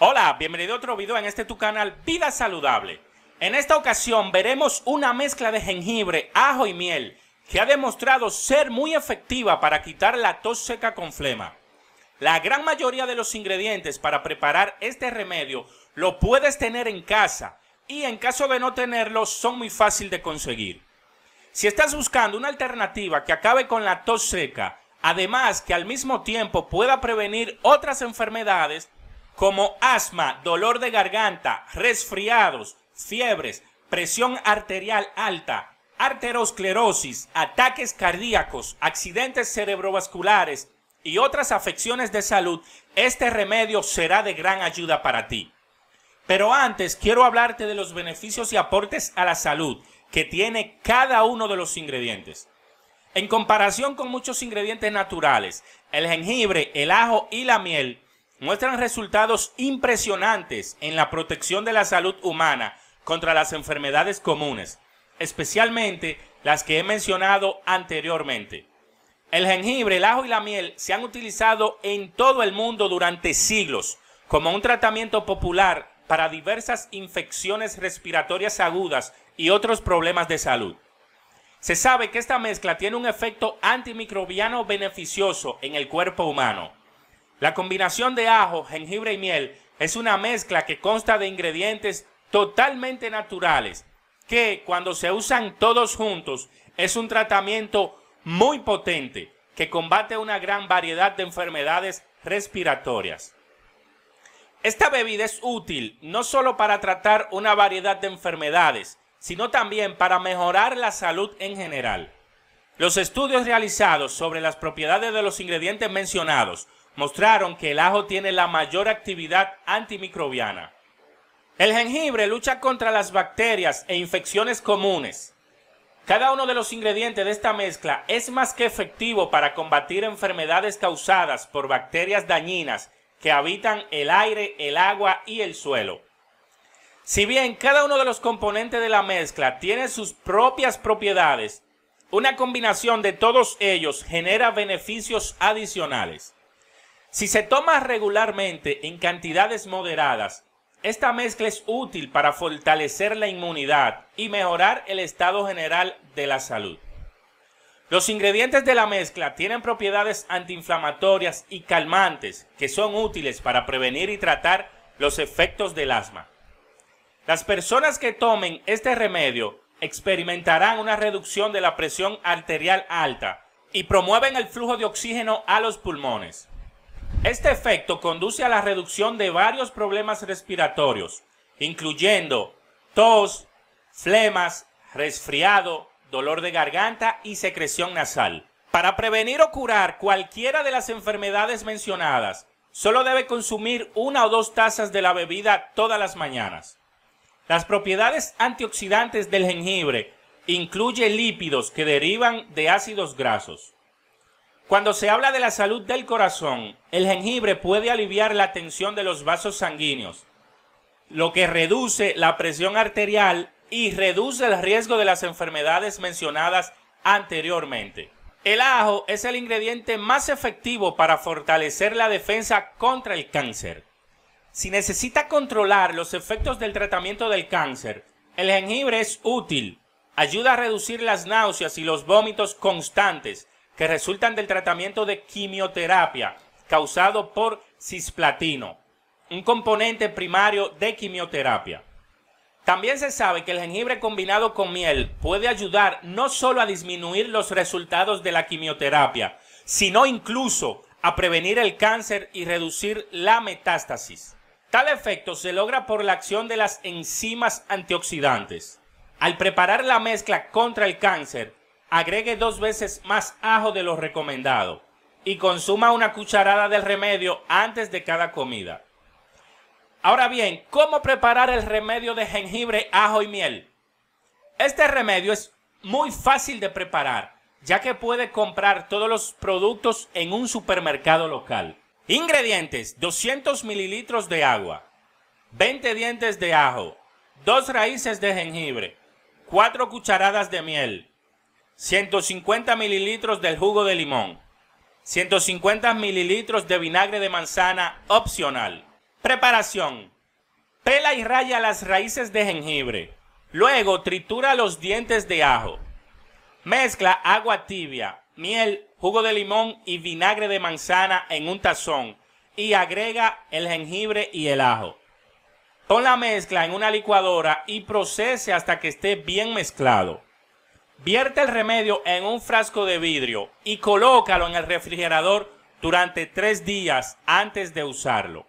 Hola, bienvenido a otro video en este tu canal Vida Saludable. En esta ocasión veremos una mezcla de jengibre, ajo y miel que ha demostrado ser muy efectiva para quitar la tos seca con flema. La gran mayoría de los ingredientes para preparar este remedio lo puedes tener en casa y en caso de no tenerlos son muy fácil de conseguir. Si estás buscando una alternativa que acabe con la tos seca, además que al mismo tiempo pueda prevenir otras enfermedades, como asma, dolor de garganta, resfriados, fiebres, presión arterial alta, arteriosclerosis, ataques cardíacos, accidentes cerebrovasculares y otras afecciones de salud, este remedio será de gran ayuda para ti. Pero antes quiero hablarte de los beneficios y aportes a la salud que tiene cada uno de los ingredientes. En comparación con muchos ingredientes naturales, el jengibre, el ajo y la miel muestran resultados impresionantes en la protección de la salud humana contra las enfermedades comunes, especialmente las que he mencionado anteriormente. El jengibre, el ajo y la miel se han utilizado en todo el mundo durante siglos como un tratamiento popular para diversas infecciones respiratorias agudas y otros problemas de salud. Se sabe que esta mezcla tiene un efecto antimicrobiano beneficioso en el cuerpo humano. La combinación de ajo, jengibre y miel es una mezcla que consta de ingredientes totalmente naturales que cuando se usan todos juntos es un tratamiento muy potente que combate una gran variedad de enfermedades respiratorias. Esta bebida es útil no solo para tratar una variedad de enfermedades, sino también para mejorar la salud en general. Los estudios realizados sobre las propiedades de los ingredientes mencionados mostraron que el ajo tiene la mayor actividad antimicrobiana. El jengibre lucha contra las bacterias e infecciones comunes. Cada uno de los ingredientes de esta mezcla es más que efectivo para combatir enfermedades causadas por bacterias dañinas que habitan el aire, el agua y el suelo. Si bien cada uno de los componentes de la mezcla tiene sus propias propiedades, una combinación de todos ellos genera beneficios adicionales. Si se toma regularmente en cantidades moderadas, esta mezcla es útil para fortalecer la inmunidad y mejorar el estado general de la salud. Los ingredientes de la mezcla tienen propiedades antiinflamatorias y calmantes que son útiles para prevenir y tratar los efectos del asma. Las personas que tomen este remedio experimentarán una reducción de la presión arterial alta y promueven el flujo de oxígeno a los pulmones. Este efecto conduce a la reducción de varios problemas respiratorios, incluyendo tos, flemas, resfriado, dolor de garganta y secreción nasal. Para prevenir o curar cualquiera de las enfermedades mencionadas, solo debe consumir una o dos tazas de la bebida todas las mañanas. Las propiedades antioxidantes del jengibre incluyen lípidos que derivan de ácidos grasos. Cuando se habla de la salud del corazón, el jengibre puede aliviar la tensión de los vasos sanguíneos, lo que reduce la presión arterial y reduce el riesgo de las enfermedades mencionadas anteriormente. El ajo es el ingrediente más efectivo para fortalecer la defensa contra el cáncer. Si necesita controlar los efectos del tratamiento del cáncer, el jengibre es útil. Ayuda a reducir las náuseas y los vómitos constantes, que resultan del tratamiento de quimioterapia causado por cisplatino, un componente primario de quimioterapia. También se sabe que el jengibre combinado con miel puede ayudar no solo a disminuir los resultados de la quimioterapia, sino incluso a prevenir el cáncer y reducir la metástasis. Tal efecto se logra por la acción de las enzimas antioxidantes. Al preparar la mezcla contra el cáncer, agregue dos veces más ajo de lo recomendado y consuma una cucharada del remedio antes de cada comida. Ahora bien, ¿cómo preparar el remedio de jengibre, ajo y miel? Este remedio es muy fácil de preparar, ya que puede comprar todos los productos en un supermercado local. Ingredientes, 200 mililitros de agua, 20 dientes de ajo, 2 raíces de jengibre, 4 cucharadas de miel, 150 mililitros del jugo de limón, 150 mililitros de vinagre de manzana opcional. Preparación. Pela y raya las raíces de jengibre. Luego tritura los dientes de ajo. Mezcla agua tibia, miel, jugo de limón y vinagre de manzana en un tazón y agrega el jengibre y el ajo. Pon la mezcla en una licuadora y procese hasta que esté bien mezclado. Vierte el remedio en un frasco de vidrio y colócalo en el refrigerador durante tres días antes de usarlo.